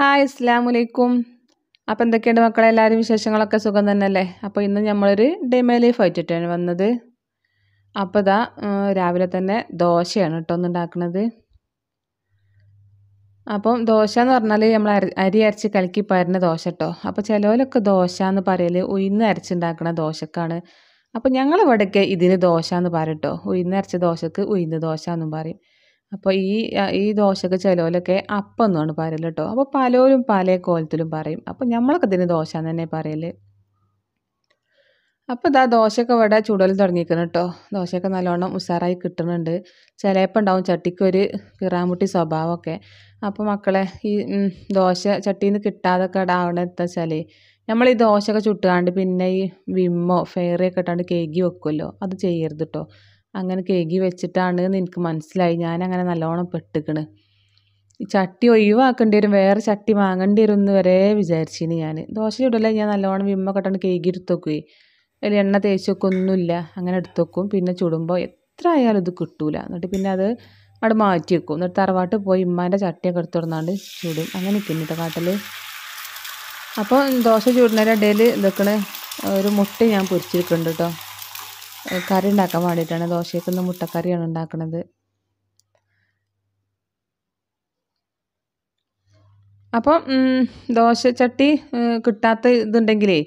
hi അസ്സാമലൈക്കും അപ്പോൾ എന്തൊക്കെയുണ്ട് മക്കളെ എല്ലാവരും വിശേഷങ്ങളൊക്കെ സുഖം തന്നെയല്ലേ അപ്പോൾ ഇന്ന് നമ്മളൊരു ഡെമേ ലീഫ് ആയിട്ടിട്ടാണ് വന്നത് അപ്പോൾ ഇതാ രാവിലെ തന്നെ ദോശയാണ് കേട്ടോ ഒന്നുണ്ടാക്കുന്നത് അപ്പം ദോശ എന്ന് പറഞ്ഞാൽ നമ്മൾ അരി അരച്ച് കലക്കി പരുന്ന ദോശ കേട്ടോ അപ്പോൾ ചിലവരൊക്കെ ദോശ എന്ന് പറയൽ ഉയർന്ന് അരച്ചുണ്ടാക്കുന്ന ദോശക്കാണ് അപ്പോൾ ഞങ്ങളിവിടെയൊക്കെ ഇതിന് ദോശ എന്ന് പറയും കേട്ടോ ഉയർന്ന് അരച്ച ദോശക്ക് ഉയർന്ന് ദോശ എന്നും പറയും അപ്പോൾ ഈ ഈ ദോശക്ക് ചിലവിലൊക്കെ അപ്പം എന്നാണ് പറയൽ കേട്ടോ അപ്പോൾ പലരും പല കോലത്തിലും പറയും അപ്പോൾ നമ്മളൊക്കെ ഇതിന് ദോശ എന്ന് തന്നെ പറയൽ അപ്പോൾ ഇതാ ദോശയൊക്കെ ഇവിടെ ചൂടൽ തുടങ്ങിയിരിക്കണം കേട്ടോ ദോശയൊക്കെ നല്ലോണം ഉഷാറായി കിട്ടുന്നുണ്ട് ചിലപ്പോൾ ഉണ്ടാവും ചട്ടിക്കൊരു കിറാമുട്ടി സ്വഭാവമൊക്കെ അപ്പോൾ മക്കളെ ഈ ദോശ ചട്ടിയിൽ നിന്ന് കിട്ടാതൊക്കെ ഇടാവണ എന്താ വെച്ചാൽ നമ്മൾ ഈ ദോശയൊക്കെ ചുട്ടുകാണ്ട് പിന്നെ ഈ വിമ്മോ ഫെയറിയൊക്കെ ഇട്ടാണ്ട് കേകി വെക്കുമല്ലോ അത് ചെയ്യരുത് കേട്ടോ അങ്ങനെ കേകി വെച്ചിട്ടാണ് എന്ന് എനിക്ക് മനസ്സിലായി അങ്ങനെ നല്ലോണം പെട്ടിക്കണ് ഈ ചട്ടി ഒഴിവാക്കേണ്ടി വരും വേറെ ചട്ടി വാങ്ങേണ്ടി വരും എന്ന് വരെ വിചാരിച്ചിന് ഞാൻ ദോശയിടല്ലേ ഞാൻ നല്ലോണം വിമ്മ ഇട്ടാണ് കേകി എടുത്തുവെക്കുവേ അതിൽ എണ്ണ തേച്ച് അങ്ങനെ എടുത്തു വെക്കും പിന്നെ ചുടുമ്പോൾ എത്ര ആയാലും ഇത് കിട്ടൂല എന്നിട്ട് പിന്നെ അത് അവിടെ മാറ്റി വെക്കും എന്നിട്ട് തറവാട്ട് പോയി ഇമ്മാൻ്റെ ചട്ടിയൊക്കെ എടുത്തു തുടർന്നാണ്ട് ചുടും അങ്ങനെ നിൽക്കുന്നു കേട്ടോ കാട്ടിൽ അപ്പോൾ ദോശ ചൂടുന്നതിൻ്റെ ഇടയിൽ ഇതൊക്കെ ഒരു മുട്ട ഞാൻ പൊരിച്ചിരിക്കുന്നുണ്ട് കേട്ടോ കറി ഉണ്ടാക്കാൻ വേണ്ടിയിട്ടാണ് ഒന്ന് മുട്ടക്കറിയാണ് ഉണ്ടാക്കുന്നത് അപ്പം ദോശച്ചട്ടി കിട്ടാത്ത ഇതുണ്ടെങ്കിലേ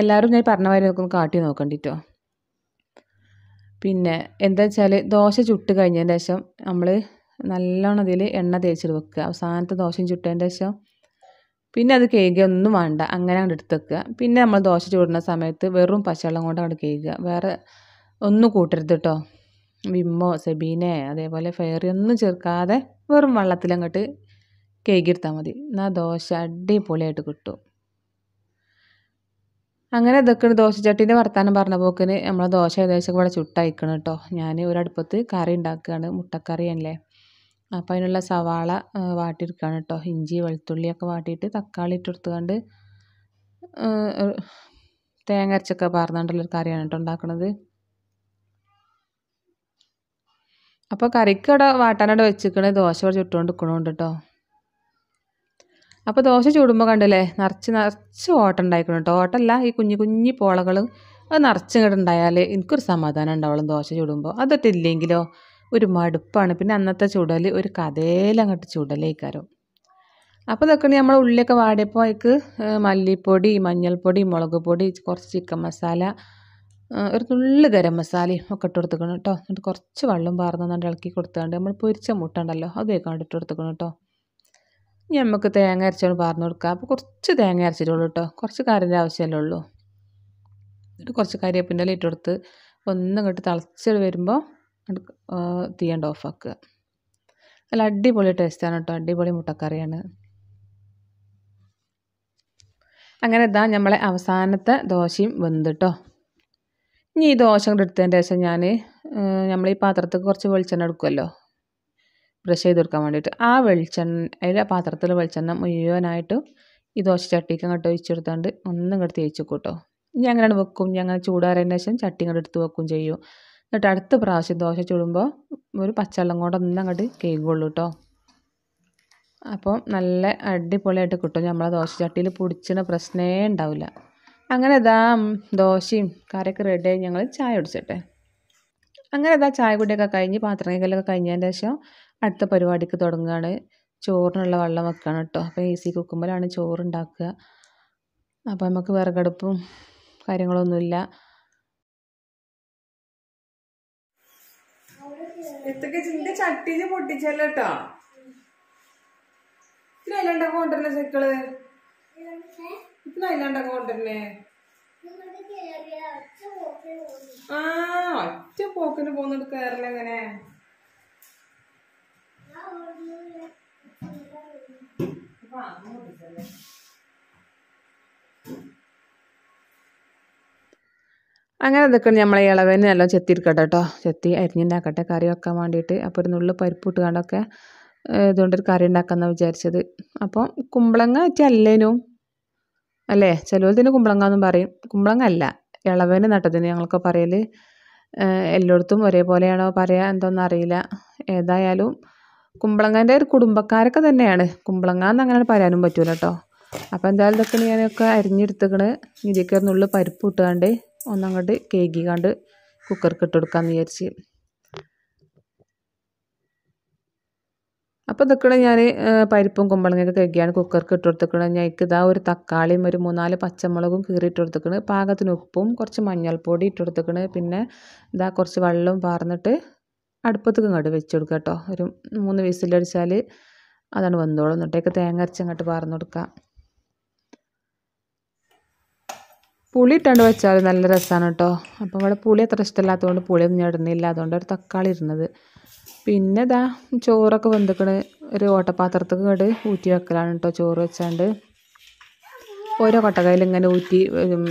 എല്ലാവരും ഞാൻ പറഞ്ഞ വരെ നോക്കുന്നു കാട്ടി നോക്കണ്ടിട്ടോ പിന്നെ എന്താ വെച്ചാൽ ദോശ ചുട്ട് കഴിഞ്ഞതിൻ്റെ ശേഷം നമ്മൾ നല്ലോണം അതിൽ എണ്ണ തേച്ചിട്ട് വെക്കുക അവസാനത്തെ ദോശയും ചുട്ടതിൻ്റെ ശേഷം പിന്നെ അത് ഒന്നും വേണ്ട അങ്ങനെ അങ്ങോട്ട് എടുത്ത് വെക്കുക പിന്നെ നമ്മൾ ദോശ ചൂടുന്ന സമയത്ത് വെറും പശവെള്ളം കൊണ്ട് അങ്ങോട്ട് കേൾക്കുക വേറെ ഒന്നും കൂട്ടരുത് കേട്ടോ വിമ്മോ സെബീനെ അതേപോലെ ഫെയറി ഒന്നും ചേർക്കാതെ വെറും വെള്ളത്തിൽ അങ്ങോട്ട് കേക്കിയെടുത്താൽ മതി എന്നാൽ ദോശ അടിപൊളിയായിട്ട് കിട്ടും അങ്ങനെ ഇതൊക്കെ ദോശ ചട്ടീൻ്റെ വർത്താനം പറഞ്ഞ പോക്കിന് നമ്മളെ ദോശ ഏകദേശം ഇവിടെ ചുട്ടയക്കണം കേട്ടോ ഞാൻ ഒരടുപ്പത്ത് കറി ഉണ്ടാക്കുകയാണ് മുട്ടക്കറിയല്ലേ അപ്പം അതിനുള്ള സവാള വാട്ടിയെടുക്കുകയാണ് കേട്ടോ ഇഞ്ചി വെളുത്തുള്ളിയൊക്കെ വാട്ടിയിട്ട് തക്കാളി ഇട്ടെടുത്തുകൊണ്ട് തേങ്ങ അരച്ചൊക്കെ പാർന്നുകൊണ്ടുള്ളൊരു കറിയാണ് കേട്ടോ ഉണ്ടാക്കുന്നത് അപ്പോൾ കറിക്ക് അവിടെ വാട്ടാനവിടെ വെച്ചിരിക്കണ ദോശ ഇവിടെ ചുട്ടുകൊണ്ട് നിൽക്കണമുണ്ട് കേട്ടോ അപ്പോൾ ദോശ ചൂടുമ്പോൾ കണ്ടില്ലേ നിറച്ച് നിറച്ച് ഓട്ടം ഉണ്ടായിക്കണം കേട്ടോ ഓട്ടമല്ല ഈ കുഞ്ഞു കുഞ്ഞു പോളകൾ അത് നിറച്ചിങ്ങോട്ടുണ്ടായാൽ എനിക്കൊരു സമാധാനം ഉണ്ടാവുള്ളൂ ദോശ ചൂടുമ്പോൾ അതൊട്ടില്ലെങ്കിലോ ഒരു മടുപ്പാണ് പിന്നെ അന്നത്തെ ചുടൽ ഒരു കഥയിലങ്ങോട്ട് ചുടലേക്കാരം അപ്പോൾ ഇതൊക്കെ നമ്മൾ ഉള്ളിലൊക്കെ വാടിയപ്പോൾ അതിക്ക് മല്ലിപ്പൊടി മഞ്ഞൾപ്പൊടി മുളക് പൊടി കുറച്ച് ചിക്കൻ മസാല ഒരു തുള്ളി ഗരം മസാലയും ഒക്കെ ഇട്ട് കൊടുത്തുക്കണം കേട്ടോ എന്നിട്ട് കുറച്ച് വെള്ളം പാർന്നുകൊണ്ട് ഇളക്കി കൊടുത്തുകൊണ്ട് നമ്മൾ പൊരിച്ച മുട്ടുണ്ടല്ലോ ഉണ്ടല്ലോ അത് വെക്കാണ്ട് ഇട്ട് കൊടുത്തുക്കണം കേട്ടോ ഇനി നമുക്ക് തേങ്ങ അരച്ചോണ്ട് പാർന്നു കൊടുക്കുക അപ്പോൾ കുറച്ച് തേങ്ങ അരച്ചിട്ടുള്ളൂ കേട്ടോ കുറച്ച് കാരിൻ്റെ ആവശ്യമല്ലേ ഉള്ളൂ എന്നിട്ട് കുറച്ച് കരിയേപ്പിൻ്റെ ഇട്ട് കൊടുത്ത് ഒന്നും ഇങ്ങോട്ട് തിളച്ചിട്ട് വരുമ്പോൾ തീ കണ്ട് ഓഫാക്കുക നല്ല അടിപൊളി ടേസ്റ്റാണ് കേട്ടോ അടിപൊളി മുട്ടക്കറിയാണ് അങ്ങനെ ഇതാ നമ്മളെ അവസാനത്തെ ദോശയും വെന്തിട്ടോ ഇനി ഈ ദോശ കൊണ്ട് എടുത്തതിൻ്റെ ശേഷം ഞാൻ നമ്മൾ ഈ പാത്രത്തിൽ കുറച്ച് വെളിച്ചെണ്ണ എടുക്കുമല്ലോ ബ്രഷ് ചെയ്ത് കൊടുക്കാൻ വേണ്ടിയിട്ട് ആ വെളിച്ചെണ്ണ അതിൽ പാത്രത്തിൽ വെളിച്ചെണ്ണ മുഴുവനായിട്ട് ഈ ദോശ ചട്ടിക്ക് അങ്ങോട്ട് ഒഴിച്ചെടുത്താണ്ട് ഒന്നും ഇങ്ങോട്ട് തേച്ച് വെക്കും കേട്ടോ ഇനി അങ്ങനെയാണ് വെക്കും ഇനി അങ്ങനെ ചൂടാറിയതിന് ശേഷം ചട്ടി ഇങ്ങോട്ട് എടുത്ത് വെക്കും ചെയ്യും എന്നിട്ട് അടുത്ത പ്രാവശ്യം ദോശ ചുടുമ്പോൾ ഒരു പച്ചവെള്ളം കൊണ്ടൊന്നും അങ്ങോട്ട് കേൾക്കുള്ളൂ കേട്ടോ അപ്പം നല്ല അടിപൊളിയായിട്ട് കിട്ടും നമ്മളെ ദോശ ചട്ടിയിൽ പൊടിച്ചിന് പ്രശ്നമേ ഉണ്ടാവില്ല അങ്ങനെ ഇതാ ദോശയും കറിയൊക്കെ ആയി ഞങ്ങൾ ചായ കുടിച്ചട്ടെ അങ്ങനെ ഇതാ ചായ കുടിയൊക്കെ കഴിഞ്ഞ് പാത്രം കൈകലൊക്കെ കഴിഞ്ഞതിന് ശേഷം അടുത്ത പരിപാടിക്ക് തുടങ്ങുകയാണ് ചോറിനുള്ള വെള്ളം വെക്കുകയാണ് കേട്ടോ അപ്പോൾ ഈസി കുക്കുമ്പോഴാണ് ചോറുണ്ടാക്കുക അപ്പോൾ നമുക്ക് വിറകടുപ്പും കാര്യങ്ങളൊന്നുമില്ല ഇത്തൊക്കെ ചിന്ത ചട്ടിന് പൊട്ടിച്ചല്ലോ കേട്ടോ ഇതിനല്ലാണ്ട കൊണ്ടുവരണ ചെക്കള് ഇതിനല്ലാണ്ട കൊണ്ടുവരണേ ആ ഒറ്റ പോക്കിന് പോകുന്നത് കേറില്ല എങ്ങനെ അപ്പൊ അങ്ങനെ ഇതൊക്കെ നമ്മൾ ഇളവന് നല്ല ചെത്തിയിരിക്കട്ടെ കേട്ടോ ചെത്തി അരിഞ്ഞുണ്ടാക്കട്ടെ കറി വെക്കാൻ വേണ്ടിയിട്ട് അപ്പോൾ ഒരു നുള്ളു പരിപ്പ് ഇട്ടുകൊണ്ടൊക്കെ ഇതുകൊണ്ടൊരു കറി ഉണ്ടാക്കാമെന്ന് വിചാരിച്ചത് അപ്പം കുമ്പളങ്ങ ചല്ലേനും അല്ലേ ചിലവത്തിന് കുമ്പളങ്ങ എന്നും പറയും കുമ്പളങ്ങ അല്ല ഇളവന് നട്ടതിന് ഞങ്ങൾക്ക് പറയൽ എല്ലായിടത്തും ഒരേപോലെയാണോ പറയുക എന്തോന്നും അറിയില്ല ഏതായാലും കുമ്പളങ്ങൻ്റെ ഒരു കുടുംബക്കാരൊക്കെ തന്നെയാണ് കുമ്പളങ്ങ എന്ന് അങ്ങനെ പറയാനും പറ്റൂല കേട്ടോ അപ്പോൾ എന്തായാലും ഇതൊക്കെ ഞാനൊക്കെ അരിഞ്ഞെടുത്തേക്കണ് ഇതിക്കൊന്നുള്ളിൽ പരിപ്പ് ഇട്ടുകൊണ്ട് ഒന്നങ്ങോട്ട് കേകി കണ്ട് കുക്കർക്ക് ഇട്ട് കൊടുക്കാമെന്ന് വിചാരിച്ച് അപ്പോൾ ഇതൊക്കെ ഞാൻ പരിപ്പും കുമ്പളങ്ങയൊക്കെ കഴുകിയാണ് കുക്കർക്ക് ഇട്ട് കൊടുത്തേക്കണത് ഞാൻ ഇതാ ഒരു തക്കാളിയും ഒരു മൂന്നാല് പച്ചമുളകും കീറി ഇട്ട് കൊടുത്തേക്കണ് പാകത്തിന് ഉപ്പും കുറച്ച് മഞ്ഞൾപ്പൊടി ഇട്ട് കൊടുത്തേക്കണ് പിന്നെ ഇതാ കുറച്ച് വെള്ളവും പാർന്നിട്ട് അടുപ്പത്തേക്ക് ഇങ്ങോട്ട് വെച്ച് കൊടുക്കുക കേട്ടോ ഒരു മൂന്ന് വിസിലടിച്ചാൽ അതാണ് വന്നോളും എന്നിട്ടേക്ക് തേങ്ങ അരച്ചങ്ങോട്ട് പാർന്നു കൊടുക്കുക പുളി ഇട്ടാണ്ട് വെച്ചാൽ നല്ല രസമാണ് കേട്ടോ അപ്പോൾ ഇവിടെ പുളി അത്ര ഇഷ്ടമില്ലാത്തതുകൊണ്ട് പുളി ഒന്നും ഇടുന്നില്ല അതുകൊണ്ട് ഒരു തക്കാളി ഇരുന്നത് പിന്നെ ഇതാ ചോറൊക്കെ വെന്തുക്കണ ഒരു ഓട്ടപാത്രത്തേക്ക് കേട് ഊറ്റി വെക്കലാണ് കേട്ടോ ചോറ് വെച്ചാണ്ട് ഓരോ കൊട്ടക്കായൽ ഇങ്ങനെ ഊറ്റി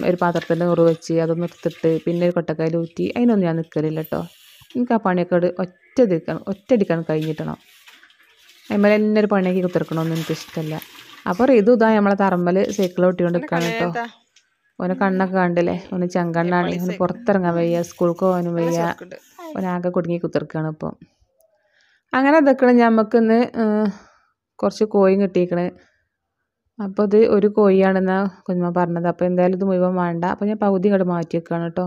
ഒരു പാത്രത്തിൽ നുറു വെച്ച് അതൊന്ന് നിർത്തിട്ട് പിന്നെ ഒരു കൊട്ടക്കായൽ ഊറ്റി അതിനൊന്നും ഞാൻ നിൽക്കലില്ല കേട്ടോ എനിക്ക് ആ പണിയൊക്കെ ഒറ്റ എടുക്കാൻ ഒറ്റയടിക്കാൻ കഴിഞ്ഞിട്ടണം അതുപോലെ എന്നൊരു ഒരു പണിയാക്കി എനിക്കിഷ്ടമല്ല അപ്പോൾ ഇതും ഇതാ നമ്മളെ തറമ്പൽ സൈക്കിൾ ഓട്ടിക്കൊണ്ട് നിൽക്കാൻ കേട്ടോ ഓന് കണ്ണൊക്കെ കണ്ടില്ലേ ഓന് ചെങ്കണ്ണാണ് ഓന് പുറത്തിറങ്ങാൻ വയ്യ സ്കൂൾക്ക് പോകാനും വയ്യ ഓനാകെ കുടുങ്ങി കുത്തിർക്കാണ് ഇപ്പം അങ്ങനെ ഇതൊക്കെയാണ് ഞമ്മക്കിന്ന് കുറച്ച് കോയും കിട്ടിയേക്കണേ അപ്പോൾ ഇത് ഒരു കോഴിയാണെന്നാണ് കുഞ്ഞമ്മ പറഞ്ഞത് അപ്പോൾ എന്തായാലും ഇത് മുഴുവൻ വേണ്ട അപ്പോൾ ഞാൻ പകുതി ഇങ്ങോട്ട് മാറ്റി വെക്കുകയാണ് കേട്ടോ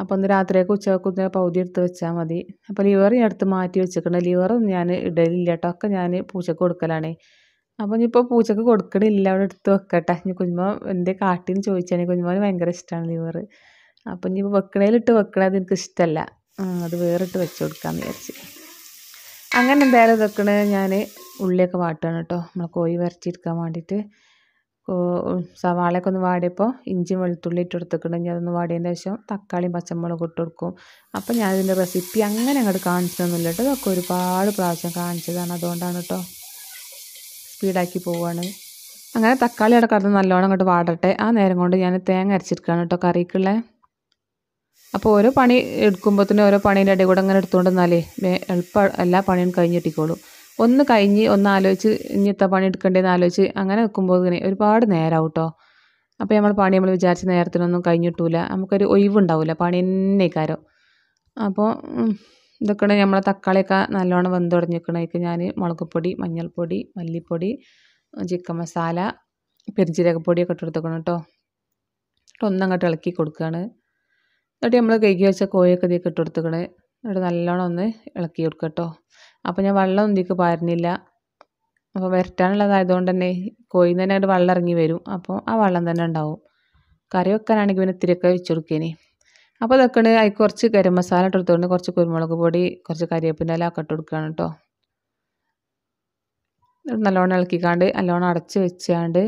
അപ്പോൾ ഒന്ന് രാത്രിയൊക്കെ ഉച്ചക്കൊന്ന് പകുതി എടുത്ത് വെച്ചാൽ മതി അപ്പോൾ ലിവർ ഞാൻ എടുത്ത് മാറ്റി വെച്ചിട്ടുണ്ട് ലിവറും ഞാൻ ഇടലില്ല കേട്ടോ ഒക്കെ ഞാൻ പൂച്ചക്ക് കൊടുക്കലാണേ അപ്പോൾ ഇനിയിപ്പോൾ പൂച്ചക്ക് കൊടുക്കണില്ല അവിടെ എടുത്ത് വെക്കട്ടെ ഇനി എൻ്റെ കാട്ടിൽ നിന്ന് ചോദിച്ചാണെങ്കിൽ കുഞ്ഞുമോന് ഭയങ്കര ഇഷ്ടമാണ് ലിവർ അപ്പോൾ ഇനിയിപ്പോൾ വെക്കണേലിട്ട് വെക്കണത് എനിക്ക് ഇഷ്ടമല്ല അത് വേറിട്ട് വെച്ച് കൊടുക്കാമെന്ന് വിചാരിച്ച് അങ്ങനെ എന്തായാലും ഇതൊക്കെ ഞാൻ ഉള്ളിയൊക്കെ വാട്ടുകയാണ് കേട്ടോ നമ്മൾ കോഴി വരച്ചിരിക്കാൻ വേണ്ടിയിട്ട് സവാളയൊക്കെ ഒന്ന് വാടിയപ്പോൾ ഇഞ്ചി വെളുത്തുള്ളി ഇട്ട് കൊടുത്തിട്ടുണ്ടെങ്കിൽ അതൊന്ന് വാടിയതിൻ്റെ ശേഷം തക്കാളിയും പച്ചമുളകും ഇട്ട് കൊടുക്കും അപ്പോൾ ഞാനിതിൻ്റെ റെസിപ്പി അങ്ങനെ അങ്ങോട്ട് കാണിച്ചതൊന്നുമില്ല കേട്ടോ ഇതൊക്കെ ഒരുപാട് പ്രാവശ്യം കാണിച്ചതാണ് അതുകൊണ്ടാണ് കേട്ടോ സ്പീഡാക്കി പോവുകയാണ് അങ്ങനെ തക്കാളി അവിടെ കിടന്ന് നല്ലോണം അങ്ങോട്ട് വാടട്ടെ ആ നേരം കൊണ്ട് ഞാൻ തേങ്ങ അരച്ചിരിക്കുകയാണ് കേട്ടോ കറിക്കുള്ളത് അപ്പോൾ ഓരോ പണി എടുക്കുമ്പോഴത്തേനും ഓരോ പണീൻ്റെ ഇടയിൽ കൂടെ അങ്ങനെ എടുത്തുകൊണ്ടിരുന്നാലേ വന്നാലേ എളുപ്പം എല്ലാ പണിയും കഴിഞ്ഞിട്ടിക്കോളും ഒന്ന് കഴിഞ്ഞ് ഒന്ന് ആലോചിച്ച് ഇനി എത്ര പണി എടുക്കേണ്ടതെന്ന് ആലോചിച്ച് അങ്ങനെ നിൽക്കുമ്പോൾ ഇങ്ങനെ ഒരുപാട് നേരം കേട്ടോ അപ്പോൾ നമ്മൾ പണി നമ്മൾ വിചാരിച്ച നേരത്തിനൊന്നും കഴിഞ്ഞിട്ടില്ല നമുക്കൊരു ഒഴിവുണ്ടാവില്ല പണി തന്നെ അപ്പോൾ ഇതൊക്കെയാണ് നമ്മളെ തക്കാളിയൊക്കെ നല്ലോണം വെന്ത് തുടങ്ങിക്കണേക്ക് ഞാൻ മുളകുപൊടി മഞ്ഞൾപ്പൊടി മല്ലിപ്പൊടി ചിക്കൻ മസാല പെരിഞ്ചീരകപ്പൊടിയൊക്കെ ഇട്ട് കൊടുത്തേക്കണം കേട്ടോ എന്നിട്ട് ഒന്നങ്ങോട്ട് ഇളക്കി കൊടുക്കുകയാണ് എന്നിട്ട് നമ്മൾ കൈകി വെച്ച കോഴിയൊക്കെ ഇതൊക്കെ ഇട്ട് കൊടുത്തേക്കണേ എന്നിട്ട് നല്ലോണം ഒന്ന് ഇളക്കി കൊടുക്കുക കേട്ടോ അപ്പോൾ ഞാൻ വെള്ളം ഒന്നിക്ക് പാരുന്നില്ല അപ്പോൾ വരട്ടാനുള്ളതായതുകൊണ്ട് തന്നെ കോഴിന്ന് തന്നെ തന്നെ വെള്ളം ഇറങ്ങി വരും അപ്പോൾ ആ വെള്ളം തന്നെ ഉണ്ടാവും കറി വെക്കാനാണെങ്കിൽ പിന്നെ ഇത്തിരിയൊക്കെ വെച്ച് കൊടുക്കേനി അപ്പോൾ ഇതൊക്കെയാണ് അതിൽ കുറച്ച് ഗരം മസാല ഇട്ട് കുറച്ച് കുരുമുളക് പൊടി കുറച്ച് കരിയേപ്പിൻ്റെ ഇല ഇട്ട് കൊടുക്കുകയാണ് കേട്ടോ നല്ലോണം ഇളക്കിക്കാണ്ട് നല്ലോണം അടച്ച് വെച്ചാണ്ട്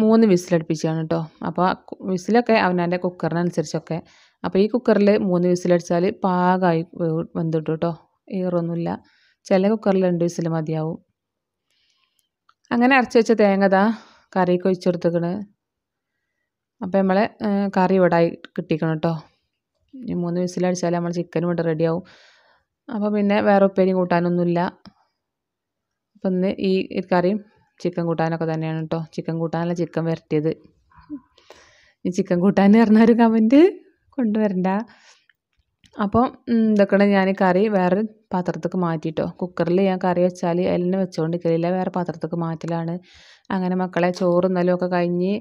മൂന്ന് വിസിലടുപ്പിച്ചാണ് കേട്ടോ അപ്പോൾ വിസിലൊക്കെ അവനവൻ്റെ കുക്കറിനനുസരിച്ചൊക്കെ അപ്പോൾ ഈ കുക്കറിൽ മൂന്ന് വിസിലടിച്ചാൽ പാകമായി വെന്തിട്ടു കേട്ടോ ഈറൊന്നുമില്ല ചില കുക്കറിൽ രണ്ട് വിസിൽ മതിയാവും അങ്ങനെ അരച്ച് വെച്ച തേങ്ങ ഇതാ കറിയൊക്കെ ഒഴിച്ചെടുത്തേക്കണ് അപ്പോൾ നമ്മളെ കറി ഇവിടെ ആയി കിട്ടിക്കണം കേട്ടോ ഈ മൂന്ന് വിസിലടിച്ചാൽ നമ്മൾ ചിക്കനും ഇവിടെ റെഡിയാവും അപ്പോൾ പിന്നെ വേറെ ഉപ്പേരി കൂട്ടാനൊന്നുമില്ല അപ്പം ഇന്ന് ഈ കറിയും ചിക്കൻ കൂട്ടാനൊക്കെ തന്നെയാണ് കേട്ടോ ചിക്കൻ കൂട്ടാനല്ല ചിക്കൻ വരട്ടിയത് ഈ ചിക്കൻ കൂട്ടാൻ പറഞ്ഞ ഒരു കമൻറ്റ് കൊണ്ടുവരണ്ട അപ്പോൾ ഇതൊക്കെയാണ് ഞാൻ കറി വേറെ പാത്രത്തേക്ക് മാറ്റിയിട്ടോ കുക്കറിൽ ഞാൻ കറി വെച്ചാൽ വെച്ചുകൊണ്ട് വെച്ചുകൊണ്ടിരിക്കലില്ല വേറെ പാത്രത്തേക്ക് മാറ്റലാണ് അങ്ങനെ മക്കളെ ചോറ് ഇന്നലും ഒക്കെ കഴിഞ്ഞ്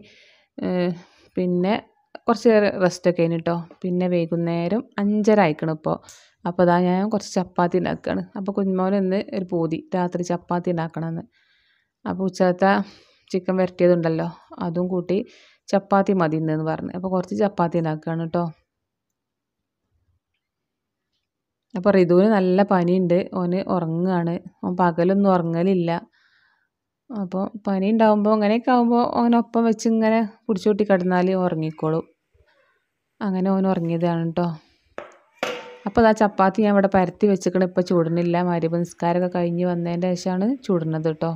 പിന്നെ കുറച്ച് നേരം ഒക്കെ ആയിന് കേട്ടോ പിന്നെ വൈകുന്നേരം അഞ്ചര ആയിക്കണം ഇപ്പോൾ അപ്പോൾ അതാ ഞാൻ കുറച്ച് ചപ്പാത്തി ഉണ്ടാക്കുകയാണ് അപ്പോൾ ഇന്ന് ഒരു പൂതി രാത്രി ചപ്പാത്തി ഉണ്ടാക്കണമെന്ന് അപ്പോൾ ഉച്ചത്തെ ചിക്കൻ വരട്ടിയതുണ്ടല്ലോ അതും കൂട്ടി ചപ്പാത്തി മതി എന്ന് പറഞ്ഞു അപ്പോൾ കുറച്ച് ചപ്പാത്തി ഉണ്ടാക്കുകയാണ് കേട്ടോ അപ്പോൾ റിതുവിന് നല്ല പനിയുണ്ട് ഓന് ഉറങ്ങുകയാണ് ഓൻ പകലൊന്നും ഉറങ്ങലില്ല അപ്പോൾ പനി ഉണ്ടാകുമ്പോൾ അങ്ങനെയൊക്കെ ആകുമ്പോൾ ഓൻ വെച്ച് ഇങ്ങനെ കുടിച്ചുകൂട്ടി കിടന്നാൽ ഉറങ്ങിക്കോളും അങ്ങനെ ഓൻ ഉറങ്ങിയതാണ് കേട്ടോ അപ്പോൾ അതാ ചപ്പാത്തി ഞാൻ ഇവിടെ പരത്തി വെച്ചിട്ട് ഇപ്പോൾ ചൂടുന്നില്ല മരുഭ നിസ്കാരമൊക്കെ കഴിഞ്ഞ് വന്നതിൻ്റെ ശേഷമാണ് ചൂടുന്നത് കേട്ടോ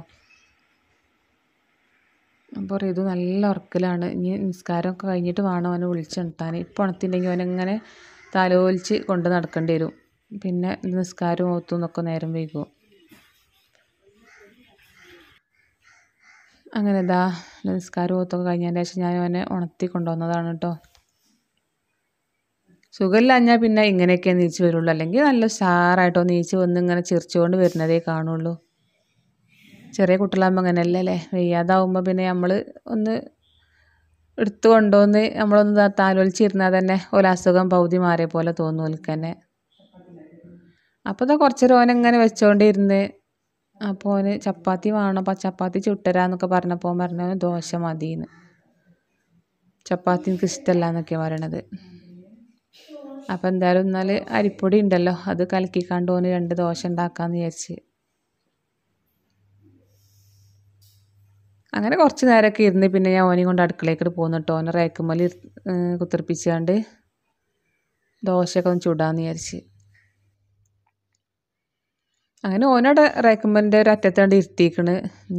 അപ്പോൾ ഇത് നല്ല ഉറക്കലാണ് ഇനി നിസ്കാരമൊക്കെ കഴിഞ്ഞിട്ട് വേണം അവനെ വിളിച്ചുണർത്താൻ ഇപ്പോൾ ഉണത്തിണ്ടെങ്കിൽ അവനങ്ങനെ തലോലിച്ച് കൊണ്ട് നടക്കേണ്ടി വരും പിന്നെ നിസ്കാരം ഓത്തു എന്നൊക്കെ നേരം വൈകും അങ്ങനെ ഇതാ നിസ്കാരം കഴിഞ്ഞതിന് ശേഷം ഞാൻ അവനെ ഉണർത്തി കൊണ്ടുവന്നതാണ് കേട്ടോ ഞാൻ പിന്നെ ഇങ്ങനെയൊക്കെ നീച്ച് വരുള്ളൂ അല്ലെങ്കിൽ നല്ല ഉഷാറായിട്ടോ നീച്ച് വന്ന് ഇങ്ങനെ ചിരിച്ചുകൊണ്ട് വരുന്നതേ കാണുള്ളൂ ചെറിയ കുട്ടികളാകുമ്പോൾ അങ്ങനെയല്ലേ അല്ലേ വയ്യാതാവുമ്പോൾ പിന്നെ നമ്മൾ ഒന്ന് എടുത്തു കൊണ്ടുവന്ന് നമ്മളൊന്ന് താലോലിച്ചിരുന്നാൽ തന്നെ ഒരു അസുഖം പൗതി മാറിയ പോലെ തോന്നുന്നു ഓൽക്ക് തന്നെ അപ്പോൾ ഇതാ കുറച്ചേരം ഓനെങ്ങനെ വെച്ചുകൊണ്ടിരുന്ന് അപ്പോൾ ഓന് ചപ്പാത്തി വേണം അപ്പം ചപ്പാത്തി ചുട്ടരാന്നൊക്കെ പറഞ്ഞപ്പോൾ പറഞ്ഞ പറഞ്ഞു ദോശ എന്ന് ചപ്പാത്തി എനിക്ക് ഇഷ്ടമല്ല എന്നൊക്കെ പറയണത് അപ്പം എന്തായാലും എന്നാൽ അരിപ്പൊടി ഉണ്ടല്ലോ അത് കലക്കിക്കാണ്ട് ഓന് രണ്ട് ദോശ ഉണ്ടാക്കാമെന്ന് വിചാരിച്ച് അങ്ങനെ കുറച്ച് നേരമൊക്കെ ഇരുന്ന് പിന്നെ ഞാൻ ഓനെയും കൊണ്ട് അടുക്കളയിലേക്ക് പോകുന്നു കേട്ടോ ഓനെ റേക്കുമല്ലി കുത്തിർപ്പിച്ചാണ്ട് ദോശയൊക്കെ ഒന്ന് ചുടാമെന്ന് വിചാരിച്ച് അങ്ങനെ ഓനോടെ റേക്കുമ്പൻ്റെ ഒരു അറ്റത്തോണ്ട് ഇരുത്തിക്കണ്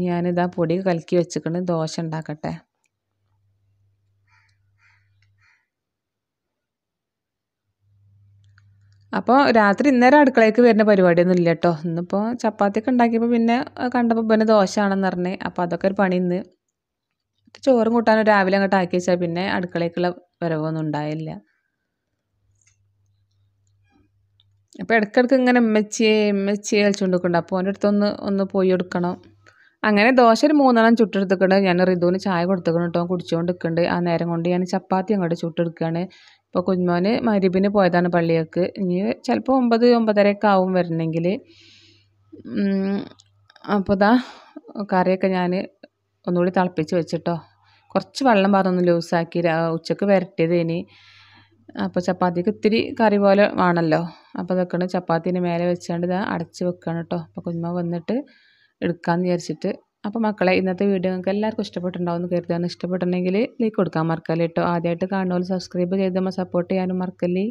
ഞാനിതാ പൊടി കലക്കി വെച്ചിക്കണ് ദോശ ഉണ്ടാക്കട്ടെ അപ്പോൾ രാത്രി ഇന്നേരം അടുക്കളയ്ക്ക് വരുന്ന പരിപാടിയൊന്നും ഇല്ല കേട്ടോ ഇന്നിപ്പോൾ ചപ്പാത്തിയൊക്കെ ഉണ്ടാക്കിയപ്പോൾ പിന്നെ കണ്ടപ്പോൾ പിന്നെ ദോശയാണെന്ന് പറഞ്ഞ് അപ്പോൾ അതൊക്കെ ഒരു പണി ഇന്ന് ചോറും കൂട്ടാനും രാവിലെ അങ്ങോട്ട് ആക്കി വെച്ചാൽ പിന്നെ അടുക്കളയ്ക്കുള്ള വരവൊന്നും ഉണ്ടായില്ല അപ്പോൾ ഇടയ്ക്കിടയ്ക്ക് ഇങ്ങനെ എമ്മച്ചിയെ എമ്മച്ചിയെ കളിച്ചുകൊണ്ടിരിക്കുന്നുണ്ട് അപ്പോൾ അവൻ്റെ അടുത്തൊന്ന് ഒന്ന് പോയി എടുക്കണം അങ്ങനെ ദോശ ഒരു മൂന്നെണ്ണം ചുട്ടെടുത്തിട്ടുണ്ട് ഞാൻ റിതുവിന് ചായ കൊടുത്തിക്കണം കേട്ടോ കുടിച്ചുകൊണ്ടിരിക്കുന്നുണ്ട് ആ നേരം കൊണ്ട് ഞാൻ ചപ്പാത്തി അങ്ങോട്ട് ചുട്ടെടുക്കുകയാണ് ഇപ്പോൾ കുഞ്ഞുമോന് മരുബിന് പോയതാണ് പള്ളിയൊക്കെ ഇനി ചിലപ്പോൾ ഒമ്പത് ഒമ്പതരയൊക്കെ ആവും വരണമെങ്കിൽ അപ്പോൾ ഇതാ കറിയൊക്കെ ഞാൻ ഒന്നുകൂടി തിളപ്പിച്ച് വെച്ചിട്ടോ കുറച്ച് വെള്ളം പാതൊന്ന് ലൂസാക്കി ഉച്ചക്ക് വരട്ടിയത് ഇനി അപ്പോൾ ചപ്പാത്തിക്ക് ഇത്തിരി കറി പോലെ വേണമല്ലോ അപ്പോൾ ഇതൊക്കെയാണ് ചപ്പാത്തിന് മേലെ വെച്ചാണ്ട് ഇത് അടച്ച് വെക്കുകയാണ് കേട്ടോ അപ്പോൾ കുഞ്ഞുമ്മ വന്നിട്ട് എടുക്കാമെന്ന് വിചാരിച്ചിട്ട് അപ്പോൾ മക്കളെ ഇന്നത്തെ വീഡിയോ നിങ്ങൾക്ക് എല്ലാവർക്കും ഇഷ്ടപ്പെട്ടിട്ടുണ്ടാവും എന്ന് കരുതുകയാണ് ഇഷ്ടപ്പെട്ടുണ്ടെങ്കിൽ ലൈക്ക് കൊടുക്കാൻ മറക്കല്ലേ കേട്ടോ ആദ്യമായിട്ട് കാണുമ്പോൾ സബ്സ്ക്രൈബ് ചെയ്ത് നമ്മൾ സപ്പോർട്ട് ചെയ്യാനും മറക്കല്ലേ